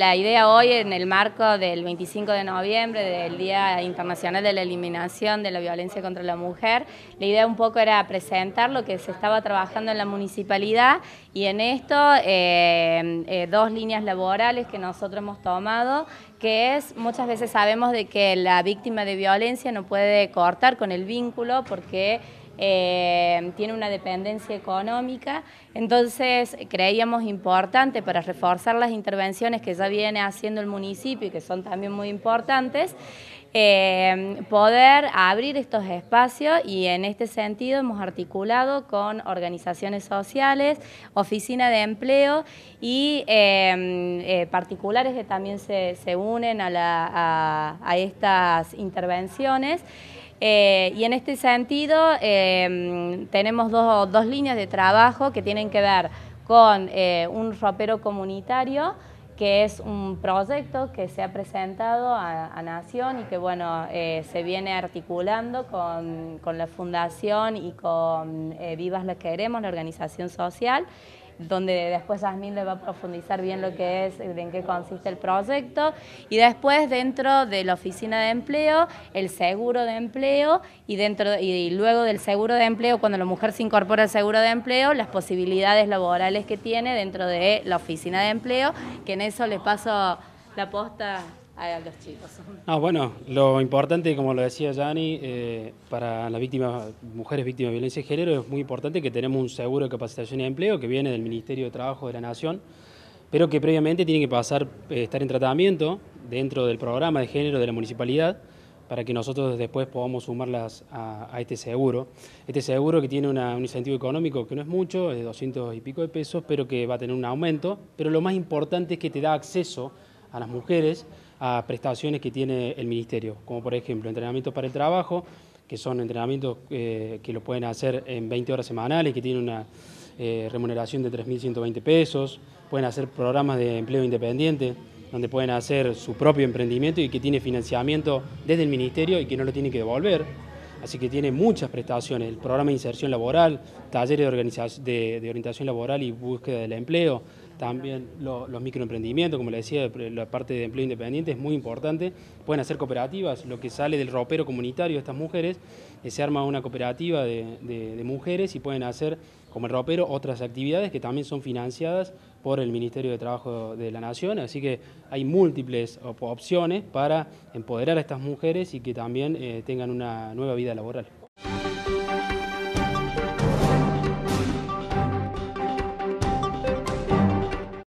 La idea hoy en el marco del 25 de noviembre, del Día Internacional de la Eliminación de la Violencia contra la Mujer, la idea un poco era presentar lo que se estaba trabajando en la municipalidad y en esto eh, eh, dos líneas laborales que nosotros hemos tomado, que es muchas veces sabemos de que la víctima de violencia no puede cortar con el vínculo porque eh, tiene una dependencia económica, entonces creíamos importante para reforzar las intervenciones que ya viene haciendo el municipio y que son también muy importantes, eh, poder abrir estos espacios y en este sentido hemos articulado con organizaciones sociales, oficina de empleo y em, eh, particulares que también se, unen a estas intervenciones. Eh, y en este sentido em, tenemos dos, líneas de trabajo que tienen que ver con eh, un ropero comunitario, que es un proyecto que se ha presentado a, Nación y que bueno, eh, se viene articulando con, la Fundación y con Vivas lo Queremos, la organización social, donde después Asmil le va a profundizar bien lo que es, eh, en qué consiste el proyecto, y después dentro de la oficina de empleo, el seguro de empleo, y, dentro, y luego del seguro de empleo, cuando la mujer se incorpora al seguro de empleo, las posibilidades laborales que tiene dentro de la oficina de empleo, que en eso les paso la posta Ah, bueno, lo importante, como lo decía Yanni, eh, para las víctimas, mujeres víctimas de violencia de género es muy importante que tenemos un seguro de capacitación y empleo que viene del Ministerio de Trabajo de la Nación, pero que previamente tiene que pasar, eh, estar en tratamiento dentro del programa de género de la municipalidad para que nosotros después podamos sumarlas a, este seguro. Este seguro que tiene un incentivo económico que no es mucho, es de 200 y pico de pesos, pero que va a tener un aumento, pero lo más importante es que te da acceso a las mujeres a prestaciones que tiene el Ministerio, como por ejemplo entrenamiento para el trabajo, que son entrenamientos eh, que lo pueden hacer en 20 horas semanales, que tienen una eh, remuneración de 3.120 pesos, pueden hacer programas de empleo independiente, donde pueden hacer su propio emprendimiento y que tiene financiamiento desde el Ministerio y que no lo tienen que devolver. Así que tiene muchas prestaciones, el programa de inserción laboral, talleres de, de orientación laboral y búsqueda del empleo, también los microemprendimientos, como le decía, la parte de empleo independiente es muy importante. Pueden hacer cooperativas, lo que sale del ropero comunitario de estas mujeres, eh, se arma una cooperativa de, mujeres y pueden hacer, como el ropero, otras actividades que también son financiadas por el Ministerio de Trabajo de la Nación, así que hay múltiples opciones para empoderar a estas mujeres y que también eh, tengan una nueva vida laboral.